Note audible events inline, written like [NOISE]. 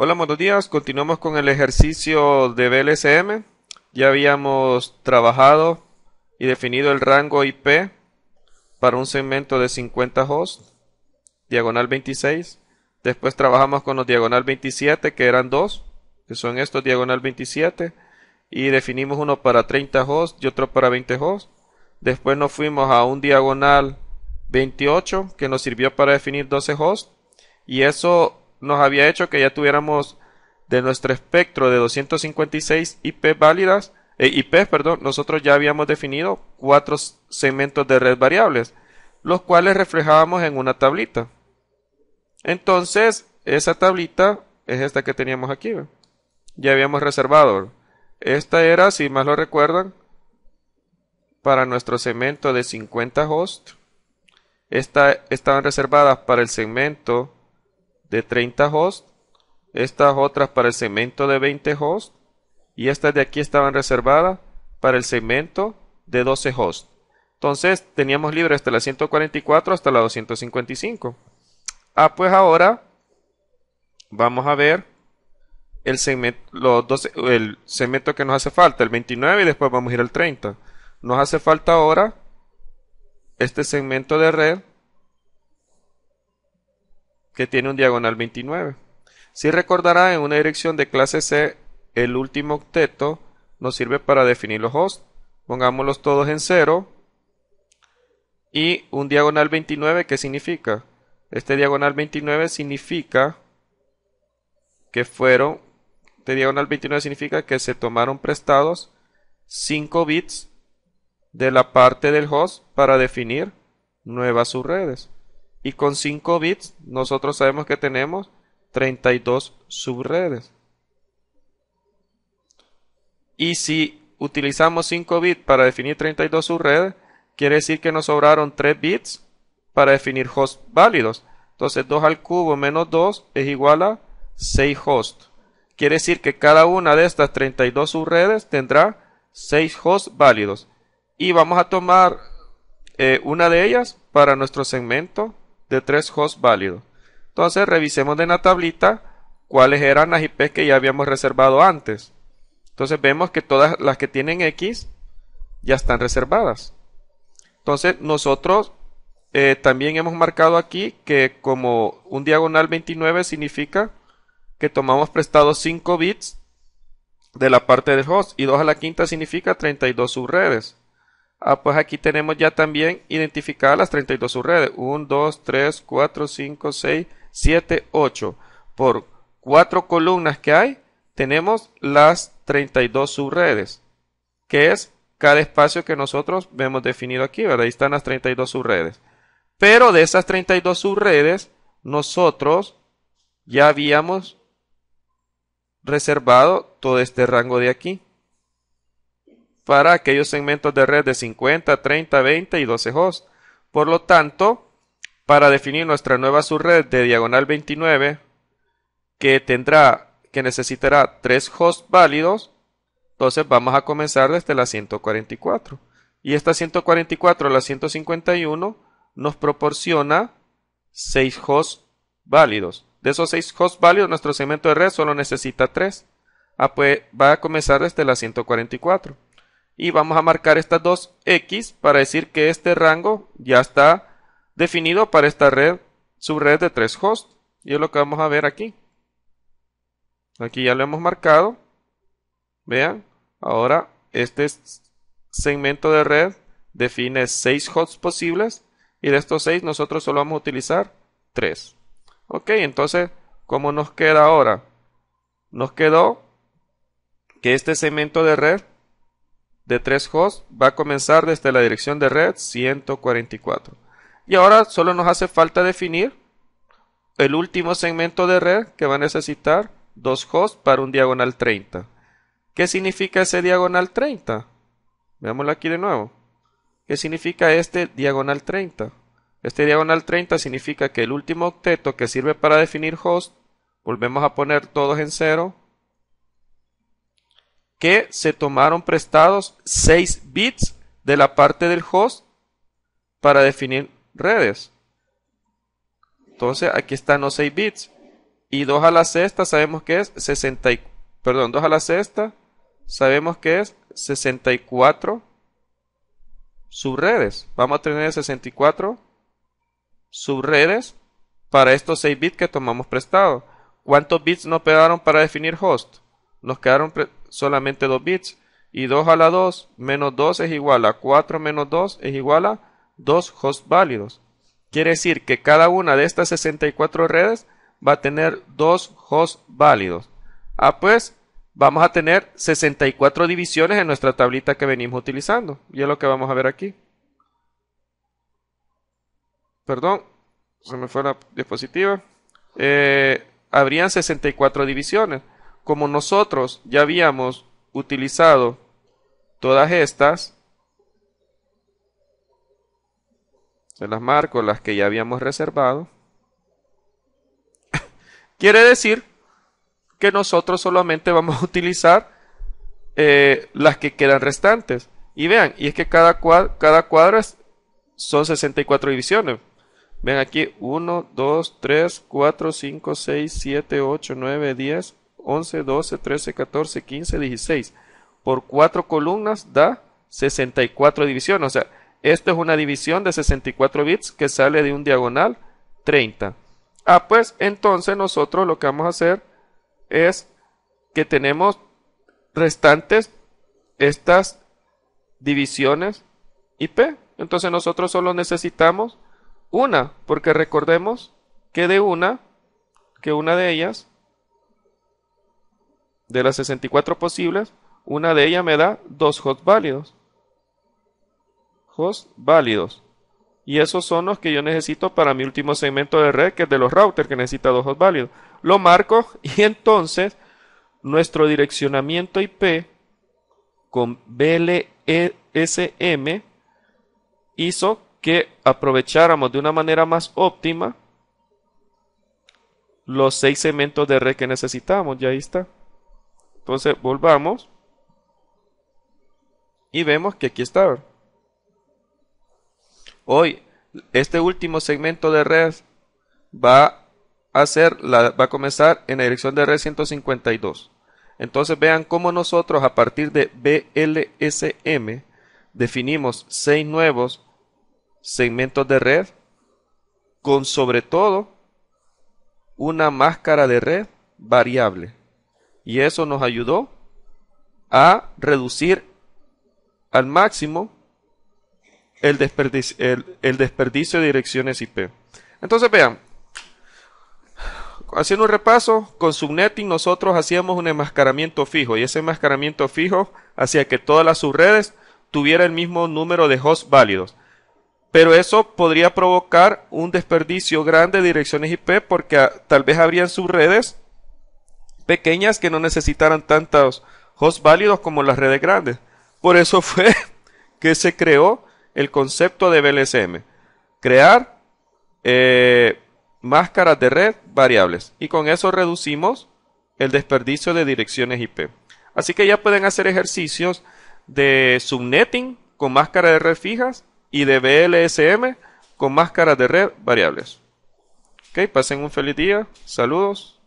Hola, buenos días. Continuamos con el ejercicio de BLSM. Ya habíamos trabajado y definido el rango IP para un segmento de 50 hosts, diagonal 26. Después trabajamos con los diagonal 27, que eran dos, que son estos diagonal 27. Y definimos uno para 30 hosts y otro para 20 hosts. Después nos fuimos a un diagonal 28, que nos sirvió para definir 12 hosts. Y eso nos había hecho que ya tuviéramos de nuestro espectro de 256 IP válidas, eh, perdón, nosotros ya habíamos definido cuatro segmentos de red variables, los cuales reflejábamos en una tablita. Entonces, esa tablita es esta que teníamos aquí. Ya habíamos reservado. Esta era, si más lo recuerdan, para nuestro segmento de 50 hosts. Esta, estaban reservadas para el segmento de 30 host, estas otras para el segmento de 20 hosts, y estas de aquí estaban reservadas para el segmento de 12 hosts. Entonces teníamos libre hasta la 144 hasta la 255. Ah, pues ahora vamos a ver el segmento, los 12, el segmento que nos hace falta, el 29 y después vamos a ir al 30. Nos hace falta ahora este segmento de red que tiene un diagonal 29. Si recordará, en una dirección de clase C, el último octeto nos sirve para definir los hosts. Pongámoslos todos en 0 y un diagonal 29, ¿qué significa? Este diagonal 29 significa que fueron, este diagonal 29 significa que se tomaron prestados 5 bits de la parte del host para definir nuevas subredes. Y con 5 bits nosotros sabemos que tenemos 32 subredes. Y si utilizamos 5 bits para definir 32 subredes, quiere decir que nos sobraron 3 bits para definir hosts válidos. Entonces 2 al cubo menos 2 es igual a 6 hosts. Quiere decir que cada una de estas 32 subredes tendrá 6 hosts válidos. Y vamos a tomar eh, una de ellas para nuestro segmento de tres hosts válidos. Entonces revisemos en la tablita cuáles eran las IPs que ya habíamos reservado antes. Entonces vemos que todas las que tienen X ya están reservadas. Entonces nosotros eh, también hemos marcado aquí que como un diagonal 29 significa que tomamos prestado 5 bits de la parte de host y 2 a la quinta significa 32 subredes. Ah, pues aquí tenemos ya también identificadas las 32 subredes. 1, 2, 3, 4, 5, 6, 7, 8. Por cuatro columnas que hay, tenemos las 32 subredes, que es cada espacio que nosotros vemos definido aquí, ¿verdad? Ahí están las 32 subredes. Pero de esas 32 subredes, nosotros ya habíamos reservado todo este rango de aquí para aquellos segmentos de red de 50, 30, 20 y 12 hosts. Por lo tanto, para definir nuestra nueva subred de diagonal 29, que tendrá que necesitará 3 hosts válidos, entonces vamos a comenzar desde la 144. Y esta 144 la 151 nos proporciona 6 hosts válidos. De esos 6 hosts válidos, nuestro segmento de red solo necesita 3. Ah, pues, va a comenzar desde la 144 y vamos a marcar estas dos X para decir que este rango ya está definido para esta red, subred de tres hosts. Y es lo que vamos a ver aquí. Aquí ya lo hemos marcado. Vean, ahora este segmento de red define 6 hosts posibles y de estos seis nosotros solo vamos a utilizar tres. Ok, entonces, ¿cómo nos queda ahora? Nos quedó que este segmento de red de tres hosts va a comenzar desde la dirección de red 144. Y ahora solo nos hace falta definir el último segmento de red que va a necesitar dos hosts para un diagonal 30. ¿Qué significa ese diagonal 30? Veámoslo aquí de nuevo. ¿Qué significa este diagonal 30? Este diagonal 30 significa que el último octeto que sirve para definir host, volvemos a poner todos en cero, que se tomaron prestados 6 bits de la parte del host para definir redes. Entonces aquí están los 6 bits. Y 2 a la sexta sabemos que es 60, perdón, 2 a la sexta sabemos que es 64 subredes. Vamos a tener 64 subredes para estos 6 bits que tomamos prestados. ¿Cuántos bits nos quedaron para definir host? Nos quedaron solamente 2 bits. Y 2 a la 2 menos 2 es igual a 4 menos 2 es igual a 2 host válidos. Quiere decir que cada una de estas 64 redes va a tener 2 hosts válidos. Ah, pues vamos a tener 64 divisiones en nuestra tablita que venimos utilizando. Y es lo que vamos a ver aquí. Perdón, se me fue la diapositiva. Eh, habrían 64 divisiones como nosotros ya habíamos utilizado todas estas, se las marco, las que ya habíamos reservado, [LAUGHS] quiere decir que nosotros solamente vamos a utilizar eh, las que quedan restantes. Y vean, y es que cada, cuadro, cada son 64 divisiones. Ven aquí, 1, 2, 3, 4, 5, 6, 7, 8, 9, 10, 11, 12, 13, 14, 15, 16. Por cuatro columnas da 64 divisiones. O sea, esto es una división de 64 bits que sale de un diagonal 30. Ah, pues entonces nosotros lo que vamos a hacer es que tenemos restantes estas divisiones IP. Entonces nosotros solo necesitamos una, porque recordemos que de una, que una de ellas de las 64 posibles, una de ellas me da dos hosts válidos. Hosts válidos. Y esos son los que yo necesito para mi último segmento de red, que es de los routers, que necesita dos hosts válidos. Lo marco [LAUGHS] y entonces nuestro direccionamiento IP con BLSM e hizo que aprovecháramos de una manera más óptima los seis segmentos de red que necesitábamos. Ya ahí está. Entonces volvamos y vemos que aquí está. Hoy, este último segmento de red va a, la, va a comenzar en la dirección de red 152. Entonces vean cómo nosotros a partir de BLSM definimos seis nuevos segmentos de red con sobre todo una máscara de red variable. Y eso nos ayudó a reducir al máximo el desperdicio, de direcciones IP. Entonces vean, haciendo un repaso, con subnetting nosotros hacíamos un enmascaramiento fijo y ese enmascaramiento fijo hacía que todas las subredes tuvieran el mismo número de hosts válidos. Pero eso podría provocar un desperdicio grande de direcciones IP porque tal vez habrían subredes pequeñas que no necesitaran tantos hosts válidos como las redes grandes. Por eso [LAUGHS] fue que se creó el concepto de BLSM. Crear eh, máscaras de red variables. Y con eso reducimos el desperdicio de direcciones IP. Así que ya pueden hacer ejercicios de subnetting con máscaras de red fijas y de BLSM con máscaras de red variables. Ok, pasen un feliz día. Saludos.